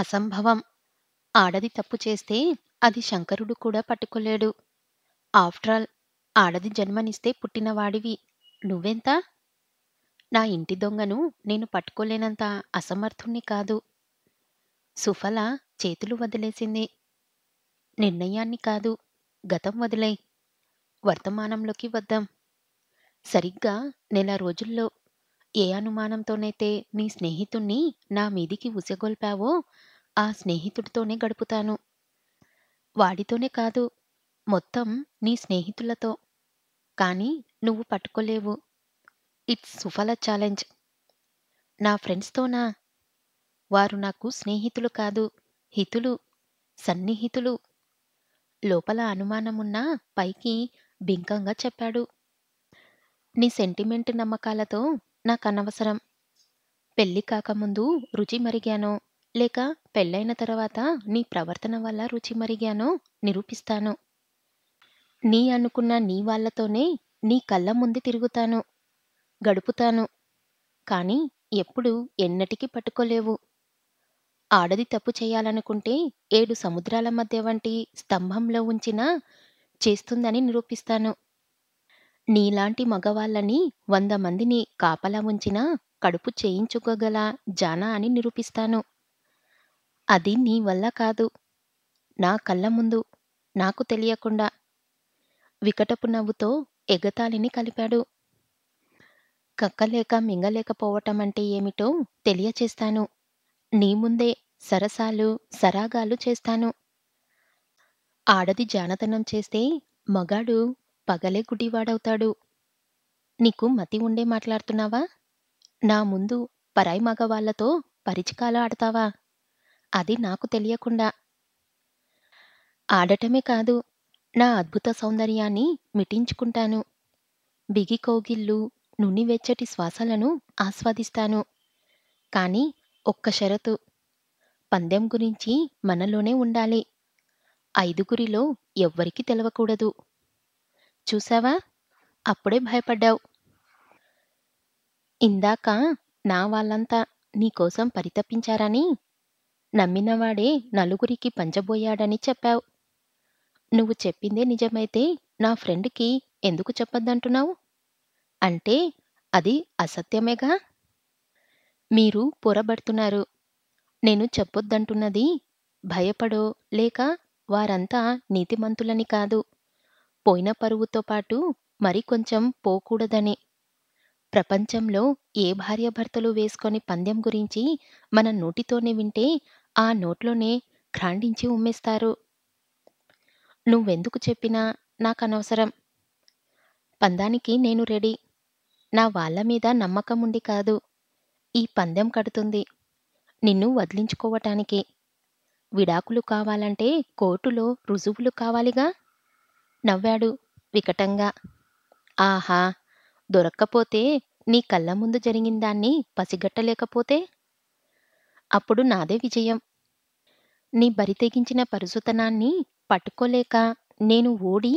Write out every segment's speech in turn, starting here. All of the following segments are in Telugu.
అసంభవం ఆడది తప్పు చేస్తే అది శంకరుడు కూడా పట్టుకోలేడు ఆఫ్టర్ఆల్ ఆడది జన్మనిస్తే పుట్టినవాడివి నువ్వెంత నా ఇంటి దొంగను నేను పట్టుకోలేనంత అసమర్థుణ్ణి కాదు సుఫల చేతులు వదిలేసింది నిర్ణయాన్ని కాదు గతం వదిలే వర్తమానంలోకి వద్దాం సరిగ్గా నెల రోజుల్లో ఏ అనుమానంతోనైతే నీ స్నేహితుణ్ణి నా మీదికి ఉసగొల్పావో ఆ స్నేహితుడితోనే గడుపుతాను వాడితోనే కాదు మొత్తం నీ స్నేహితులతో కానీ నువ్వు పట్టుకోలేవు ఇట్స్ సుఫల ఛాలెంజ్ నా ఫ్రెండ్స్తోనా వారు నాకు స్నేహితులు కాదు హితులు సన్నిహితులు లోపల అనుమానమున్నా పైకి బింకంగా చెప్పాడు నీ సెంటిమెంట్ నమ్మకాలతో నాకనవసరం పెళ్లి కాకముందు రుచి మరిగానో లేక పెళ్ళైన తర్వాత నీ ప్రవర్తన వల్ల రుచి మరిగానో నిరూపిస్తాను నీ అనుకున్న నీ వాళ్లతోనే నీ కళ్ళ ముందు తిరుగుతాను గడుపుతాను కాని ఎప్పుడు ఎన్నటికీ పట్టుకోలేవు ఆడది తప్పు చేయాలనుకుంటే ఏడు సముద్రాల మధ్య వంటి స్తంభంలో ఉంచినా చేస్తుందని నిరూపిస్తాను నీలాంటి మగవాళ్ళని వంద మందిని కాపలా ఉంచినా కడుపు చేయించుకోగల జానా అని నిరూపిస్తాను అది నీ వల్ల కాదు నా కళ్ళ ముందు నాకు తెలియకుండా వికటపు నవ్వుతో ఎగతాళిని కలిపాడు కక్కలేక మింగలేకపోవటం అంటే ఏమిటో తెలియచేస్తాను నీ ముందే సరసాలు సరాగాలు చేస్తాను ఆడది జానతనం చేస్తే మగాడు పగలే గుడ్డివాడవుతాడు నీకు మతి ఉండే మాట్లాడుతున్నావా నా ముందు పరాయి మగవాళ్లతో పరిచికాలు ఆడతావా అది నాకు తెలియకుండా ఆడటమే కాదు నా అద్భుత సౌందర్యాన్ని మిటించుకుంటాను బిగి కోగిళ్ళు నునివెచ్చటి శ్వాసలను ఆస్వాదిస్తాను కానీ ఒక్క షరతు పందెం గురించి మనలోనే ఉండాలి ఐదుగురిలో ఎవ్వరికీ తెలవకూడదు చూసావా అప్పుడే భయపడ్డావు ఇందాక నా వాళ్ళంతా నీకోసం పరితపించారని నమ్మినవాడే నలుగురికి పంచబోయాడని చెప్పావు నువ్వు చెప్పిందే నిజమైతే నా ఫ్రెండ్కి ఎందుకు చెప్పొద్దంటున్నావు అంటే అది అసత్యమేగా మీరు పొరబడుతున్నారు నేను చెప్పొద్దంటున్నది భయపడో లేక వారంతా నీతిమంతులని కాదు పోయిన పరువుతో పాటు మరి కొంచెం పోకూడదని ప్రపంచంలో ఏ భార్యాభర్తలు వేసుకొని పందెం గురించి మన నోటితోనే వింటే ఆ నోట్లోనే ఘ్రాండించి ఉమ్మేస్తారు నువ్వెందుకు చెప్పినా నాకనవసరం పందానికి నేను రెడీ నా వాళ్ళ మీద నమ్మకం ఉండి కాదు ఈ పందెం కడుతుంది నిన్ను వదిలించుకోవటానికి విడాకులు కావాలంటే కోర్టులో రుజువులు కావాలిగా నవ్వాడు వికటంగా ఆహా దొరక్కపోతే నీ కళ్ళ ముందు జరిగిందాన్ని పసిగట్టలేకపోతే అప్పుడు నాదే విజయం నీ బరి తెగించిన పరుసుతనాన్ని పట్టుకోలేక నేను ఓడి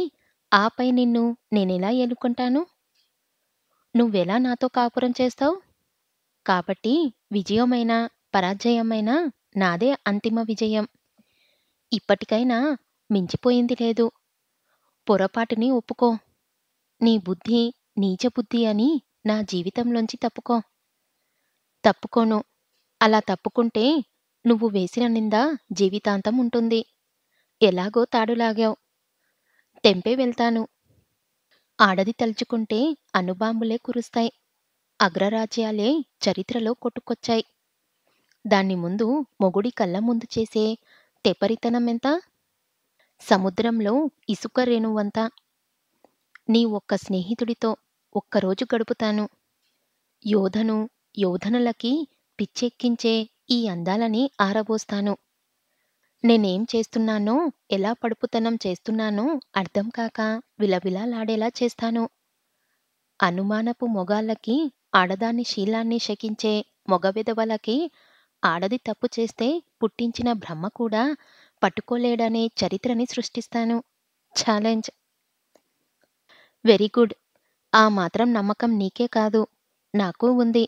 ఆపై నిన్ను నేనెలా ఎలుకుంటాను నువ్వెలా నాతో కాపురం చేస్తావు కాబట్టి విజయమైనా పరాజయమైనా నాదే అంతిమ విజయం ఇప్పటికైనా మించిపోయింది లేదు పొరపాటుని ఒప్పుకో నీ బుద్ధి నీచబుద్ధి అని నా జీవితంలోంచి తప్పుకో తప్పుకోను అలా తప్పుకుంటే నువ్వు వేసిన నింద జీవితాంతం ఉంటుంది ఎలాగో తాడులాగావు తెంపే వెళ్తాను ఆడది తలుచుకుంటే అనుబాంబులే కురుస్తాయి అగ్రరాజ్యాలే చరిత్రలో కొట్టుకొచ్చాయి దాన్ని ముందు మొగుడి కళ్ళ ముందు చేసే తెపరితనం ఎంత సముద్రంలో ఇసుక రేణువంతా నీ ఒక్క స్నేహితుడితో ఒక్కరోజు గడుపుతాను యోధను యోధనులకి పిచ్చెక్కించే ఈ అందాలని ఆరబోస్తాను నేనేం చేస్తున్నానో ఎలా పడుపుతనం చేస్తున్నానో అర్థం కాక విలవిలాలాడేలా చేస్తాను అనుమానపు మొగాళ్ళకి ఆడదాని శీలాన్ని శకించే మొగ విధవలకి ఆడది తప్పు చేస్తే పుట్టించిన బ్రహ్మ కూడా పట్టుకోలేడనే చరిత్రని సృష్టిస్తాను ఛాలెంజ్ వెరీ గుడ్ ఆ మాత్రం నమ్మకం నీకే కాదు నాకు ఉంది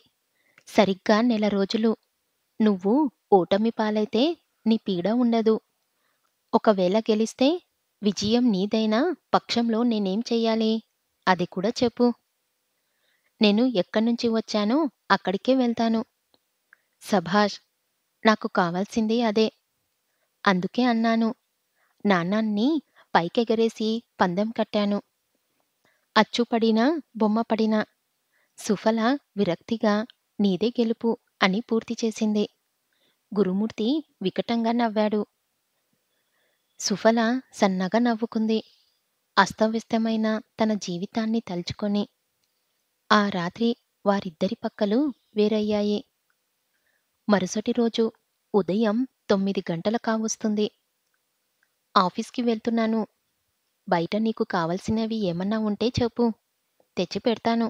సరిగ్గా నెల రోజులు నువ్వు ఓటమి పాలైతే నీ పీడ ఉండదు ఒకవేళ గెలిస్తే విజయం నీదైనా పక్షంలో నేనేం చెయ్యాలి అది కూడా చెప్పు నేను ఎక్కడి నుంచి వచ్చానో అక్కడికే వెళ్తాను సభాష్ నాకు కావాల్సింది అదే అందుకే అన్నాను నాన్నాన్ని పైకెగరేసి పందెం కట్టాను అచ్చుపడినా బొమ్మ పడినా సుఫల విరక్తిగా నీదే గెలుపు అని పూర్తి చేసింది గురుమూర్తి వికటంగా నవ్వాడు సుఫల సన్నగా నవ్వుకుంది అస్తవ్యస్తమైన తన జీవితాన్ని తలుచుకొని ఆ రాత్రి వారిద్దరి పక్కలు వేరయ్యాయి మరుసటి రోజు ఉదయం తొమ్మిది గంటల కావస్తుంది ఆఫీస్కి వెళ్తున్నాను బయట నీకు కావలసినవి ఏమన్నా ఉంటే చెప్పు తెచ్చి పెడతాను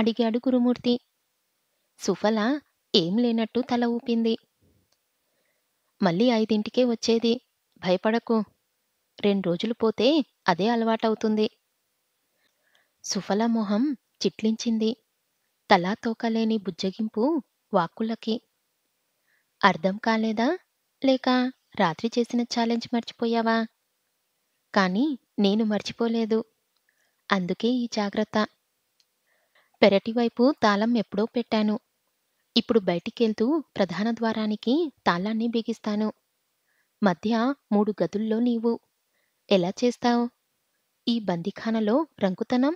అడిగాడు గురుమూర్తి సుఫల ఏం లేనట్టు తల ఊపింది మళ్ళీ ఐదింటికే వచ్చేది భయపడకు రెండు రోజులు పోతే అదే అలవాటవుతుంది సుఫల మొహం చిట్లించింది తలా తోకలేని బుజ్జగింపు వాక్కులకి అర్థం కాలేదా లేక రాత్రి చేసిన ఛాలెంజ్ మర్చిపోయావా కానీ నేను మర్చిపోలేదు అందుకే ఈ జాగ్రత్త పెరటివైపు తాళం ఎప్పుడో పెట్టాను ఇప్పుడు బయటికెళ్తూ ప్రధాన ద్వారానికి తాళాన్ని బిగిస్తాను మధ్య మూడు గదుల్లో నీవు ఎలా చేస్తావు ఈ బందిఖానలో రంకుతనం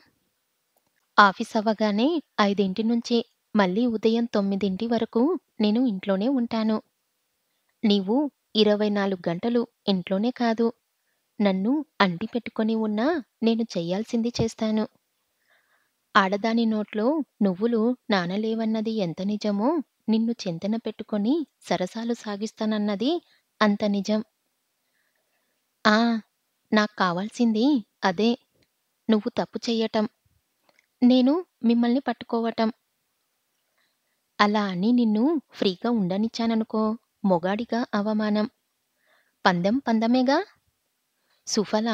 ఆఫీస్ అవ్వగానే ఐదింటి నుంచి మళ్ళీ ఉదయం తొమ్మిదింటి వరకు నేను ఇంట్లోనే ఉంటాను నీవు ఇరవై నాలుగు గంటలు ఇంట్లోనే కాదు నన్ను అంటి పెట్టుకొని ఉన్నా నేను చెయ్యాల్సింది చేస్తాను ఆడదాని నోట్లో నువ్వులు నానలేవన్నది ఎంత నిజమో నిన్ను చింతన పెట్టుకొని సరసాలు సాగిస్తానన్నది అంత నిజం ఆ నాకు కావాల్సింది అదే నువ్వు తప్పు చెయ్యటం నేను మిమ్మల్ని పట్టుకోవటం అలా అని నిన్ను ఫ్రీగా ఉండనిచ్చాననుకో మొగాడిగా అవమానం పందెం పందమేగా సుఫల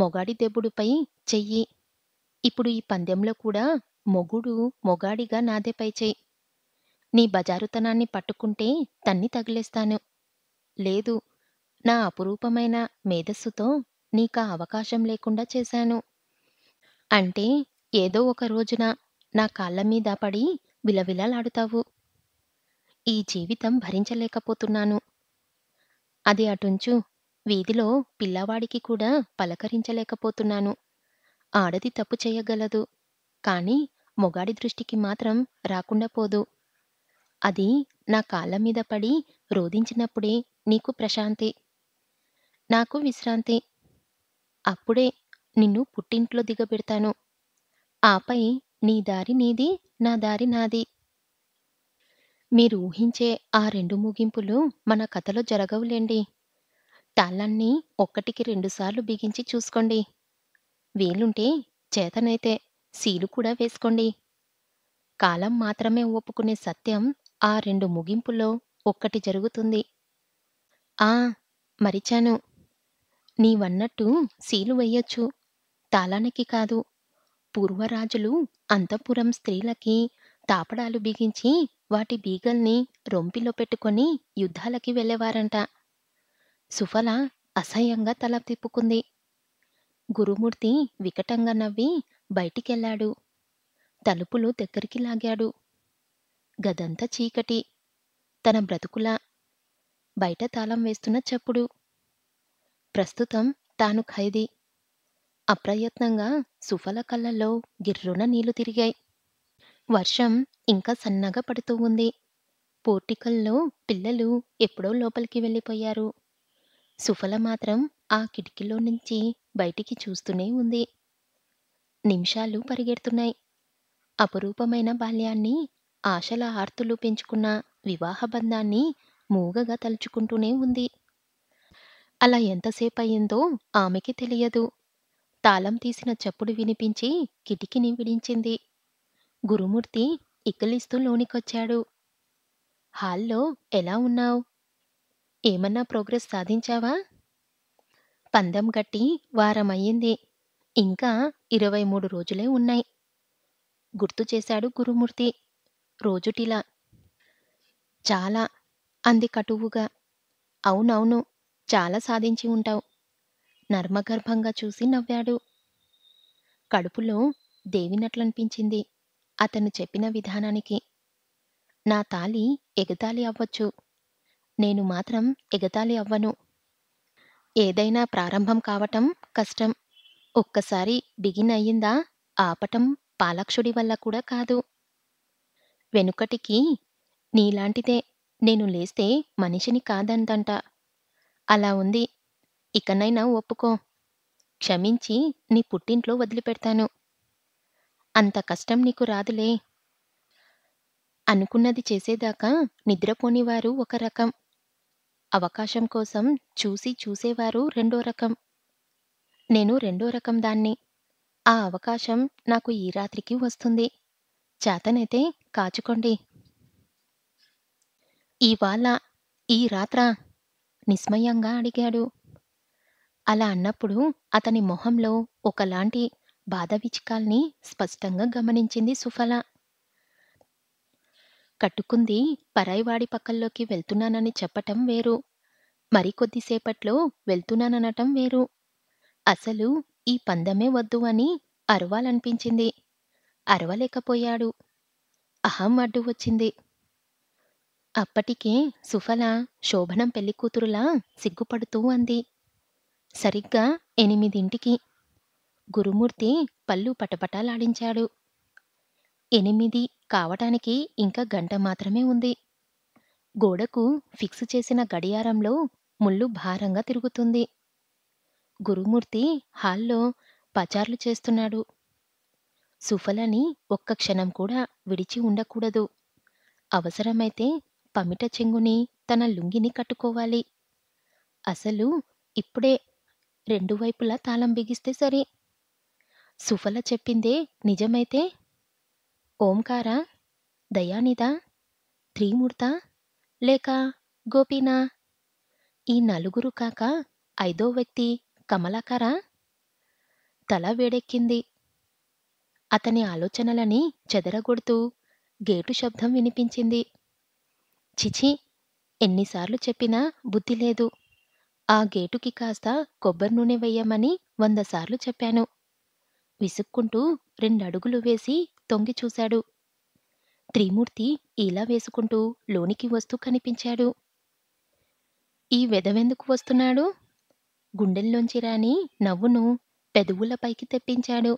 మొగాడి దెబ్బుడుపై చెయ్యి ఇప్పుడు ఈ పందెంలో కూడా మొగుడు మొగాడిగా నాదేపై చెయ్యి నీ బజారుతనాన్ని పట్టుకుంటే తన్ని తగిలేస్తాను లేదు నా అపురూపమైన మేధస్సుతో నీకా అవకాశం లేకుండా చేశాను అంటే ఏదో ఒక రోజున నా కాళ్ళ మీద పడి విలవిలలాడుతావు ఈ జీవితం భరించలేకపోతున్నాను అది అటుంచు వీధిలో పిల్లవాడికి కూడా పలకరించలేకపోతున్నాను ఆడది తప్పు చేయగలదు కాని మొగాడి దృష్టికి మాత్రం రాకుండా పోదు అది నా కాళ్ళ మీద పడి రోధించినప్పుడే నీకు ప్రశాంతి నాకు విశ్రాంతి అప్పుడే నిన్ను పుట్టింట్లో దిగబెడతాను ఆపై నీ దారి నీది నా దారి నాది మీరు ఊహించే ఆ రెండు ముగింపులు మన కథలో జరగవులేండి తాళ్ళన్నీ ఒక్కటికి రెండుసార్లు బిగించి చూసుకోండి వేలుంటే చేతనైతే సీలు కూడా వేసుకోండి కాలం మాత్రమే ఒప్పుకునే సత్యం ఆ రెండు ముగింపుల్లో ఒక్కటి జరుగుతుంది ఆ మరిచాను నీవన్నట్టు సీలు వెయ్యొచ్చు తాళానికి కాదు పూర్వరాజులు అంతఃపురం స్త్రీలకి తాపడాలు బిగించి వాటి బీగల్ని రొంపిలో పెట్టుకొని యుద్ధాలకి వెళ్ళేవారంట సుఫల అసహ్యంగా తల తిప్పుకుంది గురుమూర్తి వికటంగా నవ్వి బయటికెళ్ళాడు తలుపులు దగ్గరికి లాగాడు గదంతా చీకటి తన బ్రతుకులా బయట తాళం వేస్తున్న చప్పుడు ప్రస్తుతం తాను ఖైదీ అప్రయత్నంగా సుఫల కళ్ళల్లో గిర్రున నీళ్లు తిరిగాయి వర్షం ఇంకా సన్నగా పడుతూ ఉంది పోర్టికల్లో పిల్లలు ఎప్పుడో లోపలికి వెళ్ళిపోయారు సుఫల మాత్రం ఆ కిటికీలో నుంచి బయటికి చూస్తూనే ఉంది నిమిషాలు పరిగెడుతున్నాయి అపురూపమైన బాల్యాన్ని ఆశల ఆర్తులు పెంచుకున్న వివాహ బంధాన్ని మూగగా తలుచుకుంటూనే ఉంది అలా ఎంతసేపు అయ్యిందో ఆమెకి తెలియదు తాళం తీసిన చప్పుడు వినిపించి కిటికీని విడించింది గురుమూర్తి ఇకిలిస్తూ లోనికొచ్చాడు హాల్లో ఎలా ఉన్నావు ఏమన్నా ప్రోగ్రెస్ సాధించావా పందెం గట్టి వారం ఇంకా ఇరవై మూడు రోజులే ఉన్నాయి గుర్తు చేశాడు గురుమూర్తి రోజుటిలా చాలా అంది కటువుగా అవునవును చాలా సాధించి ఉంటావు నర్మగర్భంగా చూసి నవ్వాడు కడుపులో దేవినట్లనిపించింది అతను చెప్పిన విధానానికి నా తాలి ఎగతాళి అవ్వచ్చు నేను మాత్రం ఎగతాళి అవ్వను ఏదైనా ప్రారంభం కావటం కష్టం ఒక్కసారి బిగిన్ అయ్యిందా ఆపటం పాలక్షుడి వల్ల కూడా కాదు వెనుకటికి నీలాంటిదే నేను లేస్తే మనిషిని కాదందంట అలా ఉంది ఇకనైనా ఒప్పుకో క్షమించి నీ పుట్టింట్లో వదిలిపెడతాను అంత కష్టం నీకు రాదులే అనుకున్నది చేసేదాకా నిద్రపోనివారు ఒక రకం అవకాశం కోసం చూసి చూసేవారు రెండో రకం నేను రెండో రకం దాన్ని ఆ అవకాశం నాకు ఈ రాత్రికి వస్తుంది చేతనైతే కాచుకోండి ఇవాళ ఈ రాత్ర నిస్మయంగా అడిగాడు అలా అన్నప్పుడు అతని మొహంలో ఒకలాంటి బాధ విచికాల్ని స్పష్టంగా గమనించింది సుఫల కట్టుకుంది పరాయివాడి పక్కల్లోకి వెళ్తున్నానని చెప్పటం వేరు మరికొద్దిసేపట్లో వెళ్తున్నాననటం వేరు అసలు ఈ పందమే వద్దు అని అరవాలనిపించింది అరవలేకపోయాడు అహం అడ్డు వచ్చింది అప్పటికే సుఫల శోభనం పెళ్లికూతురులా సిగ్గుపడుతూ అంది సరిగ్గా ఎనిమిదింటికి గురుమూర్తి పళ్ళు పటపటాలాడించాడు ఎనిమిది కావటానికి ఇంకా గంట మాత్రమే ఉంది గోడకు ఫిక్స్ చేసిన గడియారంలో ముళ్ళు భారంగా తిరుగుతుంది గురుమూర్తి హాల్లో పచార్లు చేస్తున్నాడు సుఫలని ఒక్క క్షణం కూడా విడిచి ఉండకూడదు అవసరమైతే పమిట చెంగుని తన లుంగిని కట్టుకోవాలి అసలు ఇప్పుడే రెండు వైపులా తాళం బిగిస్తే సరే సుఫల చెప్పిందే నిజమైతే ఓంకార దయానిద త్రిమూర్త లేక గోపీనా ఈ నలుగురు కాక ఐదో వ్యక్తి కమలాకారా తల వేడెక్కింది అతని ఆలోచనలని చెదరగొడుతూ గేటు శబ్దం వినిపించింది చిచి ఎన్నిసార్లు చెప్పినా బుద్ధి లేదు ఆ గేటుకి కాస్త కొబ్బరి నూనె వెయ్యమని వందసార్లు చెప్పాను విసుక్కుంటూ రెండడుగులు వేసి తొంగి చూశాడు త్రిమూర్తి ఇలా వేసుకుంటూ లోనికి వస్తూ కనిపించాడు ఈ వెదవెందుకు వస్తున్నాడు గుండెల్లోంచి రాని నవ్వును పెదవుల పైకి తెప్పించాడు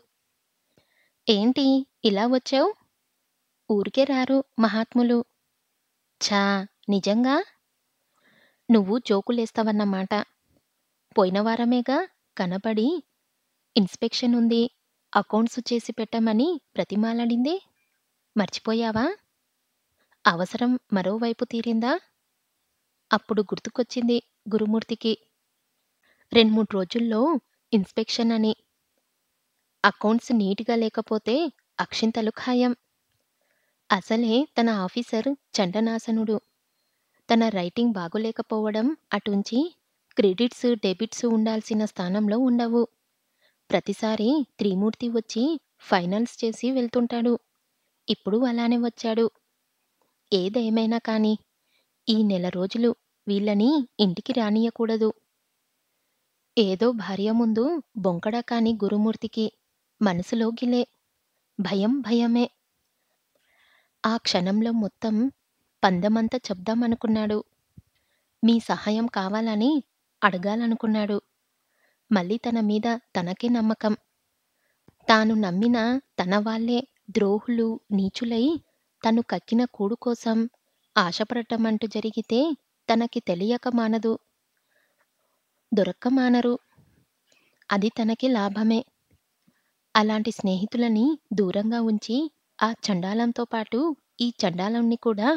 ఏంటి ఇలా వచ్చావు ఊరికే రారు మహాత్ములు ఛా నిజంగా నువ్వు జోకులేస్తావన్నమాట పోయిన వారమేగా కనబడి ఇన్స్పెక్షన్ ఉంది అకౌంట్స్ చేసి పెట్టమని ప్రతిమాలాడిందే మర్చిపోయావా అవసరం మరోవైపు తీరిందా అప్పుడు గుర్తుకొచ్చింది గురుమూర్తికి రెండు మూడు రోజుల్లో ఇన్స్పెక్షన్ అని అకౌంట్స్ నీట్గా లేకపోతే అక్షింతలు ఖాయం అసలే తన ఆఫీసర్ చండనాసనుడు తన రైటింగ్ బాగులేకపోవడం అటుంచి క్రెడిట్స్ డెబిట్స్ ఉండాల్సిన స్థానంలో ఉండవు ప్రతిసారి త్రిమూర్తి వచ్చి ఫైనల్స్ చేసి వెళ్తుంటాడు ఇప్పుడు అలానే వచ్చాడు ఏదేమైనా కానీ ఈ నెల రోజులు వీళ్ళని ఇంటికి రానియకూడదు ఏదో భార్య ముందు బొంకడా కాని గురుమూర్తికి మనసులోకిలే భయం భయమే ఆ క్షణంలో మొత్తం పందమంతా చెప్దామనుకున్నాడు మీ సహాయం కావాలని అడగాలనుకున్నాడు మళ్ళీ తన మీద తనకే నమ్మకం తాను నమ్మిన తన వాళ్ళే ద్రోహులు నీచులై తను కక్కిన కూడు కోసం ఆశపడటం అంటూ జరిగితే తనకి తెలియక మానదు దొరక్క మానరు అది తనకి లాభమే అలాంటి స్నేహితులని దూరంగా ఉంచి ఆ చండాలంతో పాటు ఈ చండాలంని కూడా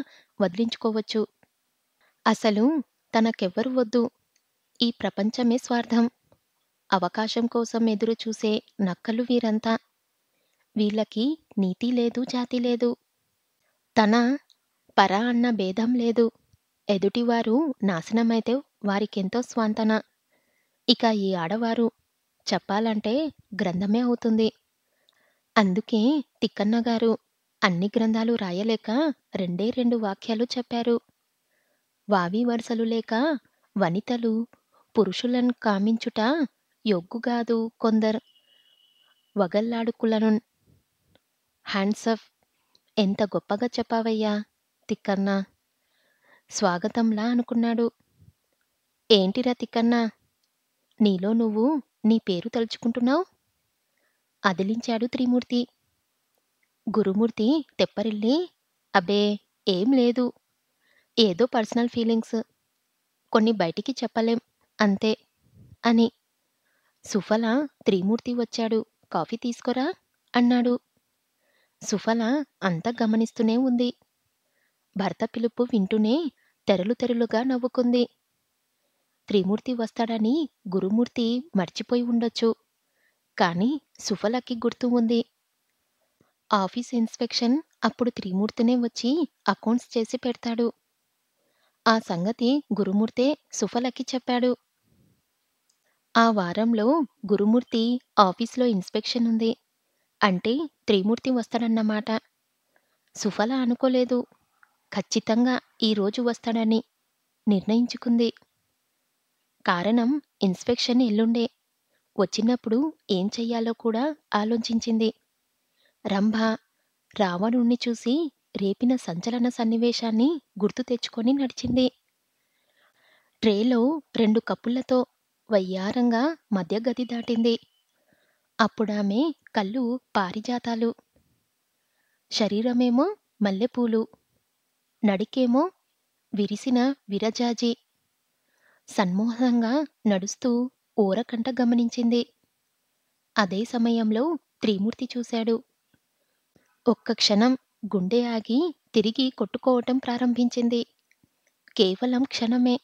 వదిలించుకోవచ్చు అసలు తనకెవ్వరు వద్దు ఈ ప్రపంచమే స్వార్థం అవకాశం కోసం ఎదురుచూసే నక్కలు వీరంతా వీళ్ళకి నీతి లేదు జాతి లేదు తన పర అన్న భేదం లేదు ఎదుటివారు నాశనమైతే వారికెంతో స్వాంతన ఇక ఈ ఆడవారు చెప్పాలంటే గ్రంథమే అవుతుంది అందుకే తిక్కన్న గారు అన్ని గ్రంథాలు రాయలేక రెండే రెండు వాక్యాలు చెప్పారు వావి వరుసలు లేక వనితలు పురుషులను కామించుట యొగ్గుగాదు కొందరు వగల్లాడుకులను హ్యాండ్సఫ్ ఎంత గొప్పగా చెప్పావయ్యా తిక్కన్నా స్వాగతంలా అనుకున్నాడు ఏంటిరా తిక్కన్నా నీలో నువ్వు నీ పేరు తలుచుకుంటున్నావు అదిలించాడు త్రిమూర్తి గురుమూర్తి తెప్పరిల్లి అబే ఏం లేదు ఏదో పర్సనల్ ఫీలింగ్స్ కొన్ని బయటికి చెప్పలేం అంతే అని సుఫల త్రిమూర్తి వచ్చాడు కాఫీ తీసుకోరా అన్నాడు సుఫల అంతా గమనిస్తూనే ఉంది భర్త పిలుపు వింటూనే తెరలు తెరలుగా నవ్వుకుంది త్రిమూర్తి వస్తాడని గురుమూర్తి మర్చిపోయి ఉండొచ్చు కానీ సుఫలకి గుర్తు ఉంది ఆఫీస్ ఇన్స్పెక్షన్ అప్పుడు త్రిమూర్తినే వచ్చి అకౌంట్స్ చేసి పెడతాడు ఆ సంగతి గురుమూర్తే సుఫలకి చెప్పాడు ఆ వారంలో గురుమూర్తి ఆఫీస్లో ఇన్స్పెక్షన్ ఉంది అంటే త్రిమూర్తి వస్తాడన్నమాట సుఫల అనుకోలేదు ఖచ్చితంగా ఈరోజు వస్తాడని నిర్ణయించుకుంది కారణం ఇన్స్పెక్షన్ ఎల్లుండే వచ్చినప్పుడు ఏం చెయ్యాలో కూడా ఆలోచించింది రంభ రావణుణ్ణి చూసి రేపిన సంచలన సన్నివేశాన్ని గుర్తు తెచ్చుకొని నడిచింది ట్రేలో రెండు కప్పులతో వయ్యారంగా మధ్య గది దాటింది అప్పుడామె కళ్ళు పారిజాతాలు శరీరమేమో మల్లెపూలు నడికేమో విరిసిన విరజాజి సన్మోహంగా నడుస్తూ ఊరకంట గమనించింది అదే సమయంలో త్రిమూర్తి చూశాడు ఒక్క క్షణం గుండె ఆగి తిరిగి కొట్టుకోవటం ప్రారంభించింది కేవలం క్షణమే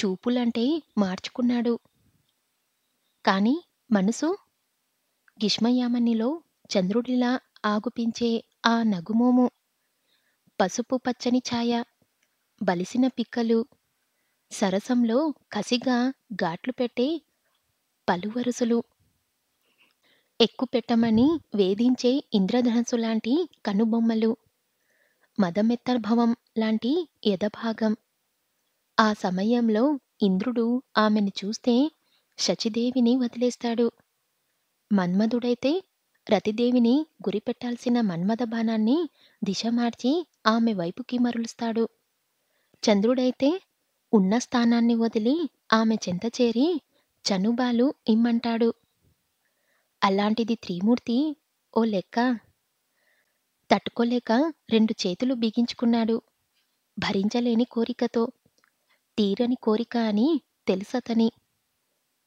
చూపులంటే మార్చుకున్నాడు కాని మనసు గిష్మయామణిలో చంద్రుడిలా ఆగుపించే ఆ నగుమోము పసుపు పచ్చని ఛాయ బలిసిన పిక్కలు సరసంలో కసిగా ఘాట్లు పెట్టే పలువరుసలు ఎక్కుపెట్టమని వేధించే ఇంద్రధనస్సు లాంటి కనుబొమ్మలు మదమెత్తర్భవం లాంటి యథభాగం ఆ సమయంలో ఇంద్రుడు ఆమెను చూస్తే శచిదేవిని వదిలేస్తాడు మన్మధుడైతే రతిదేవిని గురిపెట్టాల్సిన మన్మథ బాణాన్ని దిశ మార్చి ఆమె వైపుకి మరులుస్తాడు చంద్రుడైతే ఉన్న స్థానాన్ని వదిలి ఆమె చెంత చేరి చనుబాలు ఇమ్మంటాడు అలాంటిది త్రిమూర్తి ఓ లెక్క తట్టుకోలేక రెండు చేతులు బిగించుకున్నాడు భరించలేని కోరికతో తీరని కోరిక అని తెలుసతని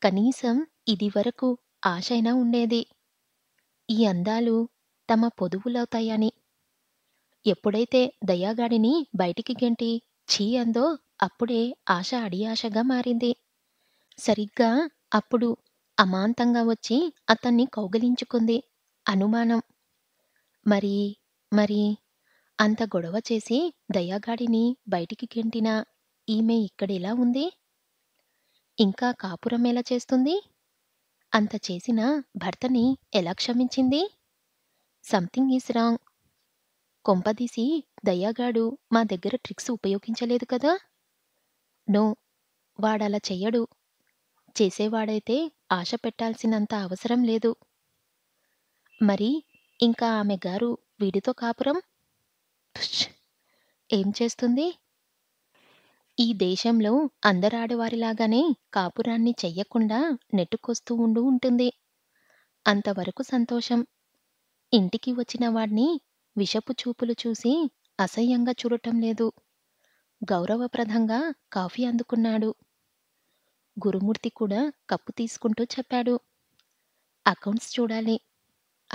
కనీసం ఇదివరకు ఆశైనా ఉండేది ఈ అందాలు తమ పొదువులవుతాయని ఎప్పుడైతే దయాగాడిని బయటికి గెంటి చీ అందో అప్పుడే ఆశ అడియాశగా మారింది సరిగ్గా అప్పుడు అమాంతంగా వచ్చి అతన్ని కౌగిలించుకుంది అనుమానం మరి మరి అంత గొడవ చేసి దయాగాడిని బయటికి గెంటినా ఈమె ఇక్కడ ఇలా ఉంది ఇంకా కాపురం ఎలా చేస్తుంది అంత చేసిన భర్తని ఎలా క్షమించింది సంథింగ్ ఈజ్ రాంగ్ కొంపదీసి దయ్యాగాడు మా దగ్గర ట్రిక్స్ ఉపయోగించలేదు కదా నో వాడలా చెయ్యడు చేసేవాడైతే ఆశ పెట్టాల్సినంత అవసరం లేదు మరి ఇంకా ఆమె గారు వీడితో కాపురం ఏం చేస్తుంది ఈ దేశంలో అందరాడివారిలాగానే కాపురాన్ని చెయ్యకుండా నెట్టుకొస్తూ ఉండు ఉంటుంది అంతవరకు సంతోషం ఇంటికి వచ్చిన వాణ్ణి విషపు చూపులు చూసి అసహ్యంగా చూడటం లేదు గౌరవప్రదంగా కాఫీ అందుకున్నాడు గురుమూర్తి కూడా కప్పు తీసుకుంటూ చెప్పాడు అకౌంట్స్ చూడాలి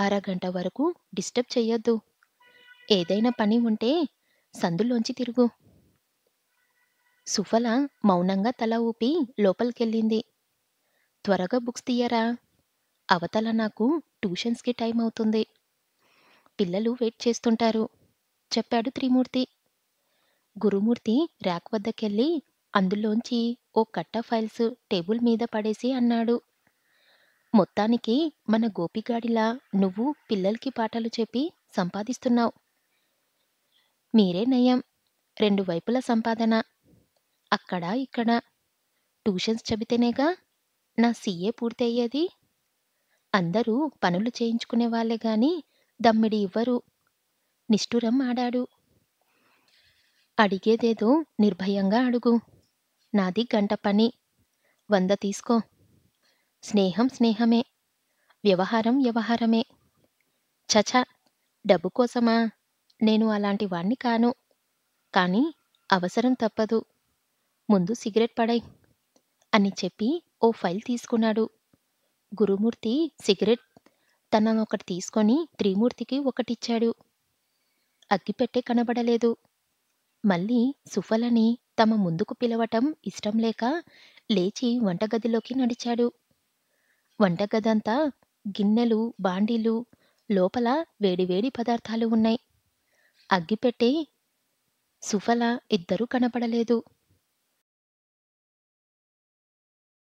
అరగంట వరకు డిస్టర్బ్ చెయ్యొద్దు ఏదైనా పని ఉంటే సందులోంచి తిరుగు సుఫల మౌనంగా తల ఊపి లోపలికెళ్ళింది త్వరగా బుక్స్ తీయరా అవతల నాకు ట్యూషన్స్కి టైం అవుతుంది పిల్లలు వెయిట్ చేస్తుంటారు చెప్పాడు త్రిమూర్తి గురుమూర్తి ర్యాక్ వద్దకెళ్ళి అందులోంచి ఓ కట్ట ఫైల్స్ టేబుల్ మీద పడేసి అన్నాడు మొత్తానికి మన గోపిగాడిలా నువ్వు పిల్లలకి పాటలు చెప్పి సంపాదిస్తున్నావు మీరే నయం రెండు వైపుల సంపాదన అక్కడ ఇక్కడ ట్యూషన్స్ చెబితేనేగా నా సీఏ పూర్తయ్యేది అందరూ పనులు చేయించుకునే వాళ్ళే గాని దమ్మిడి ఇవ్వరు నిష్ఠురం ఆడాడు అడిగేదేదో నిర్భయంగా అడుగు నాది గంట పని వంద తీసుకో స్నేహం స్నేహమే వ్యవహారం వ్యవహారమే చచ డబ్బు కోసమా నేను అలాంటి వాణ్ణి కాను కానీ అవసరం తప్పదు ముందు సిగరెట్ పడాయి అని చెప్పి ఓ ఫైల్ తీసుకున్నాడు గురుమూర్తి సిగరెట్ తనను ఒకటి తీసుకొని త్రిమూర్తికి ఒకటిచ్చాడు అగ్గిపెట్టె కనబడలేదు మళ్ళీ సుఫలని తమ ముందుకు పిలవటం ఇష్టం లేక లేచి వంటగదిలోకి నడిచాడు వంటగదంతా గిన్నెలు బాండీలు లోపల వేడివేడి పదార్థాలు ఉన్నాయి అగ్గిపెట్టె సుఫల ఇద్దరూ కనపడలేదు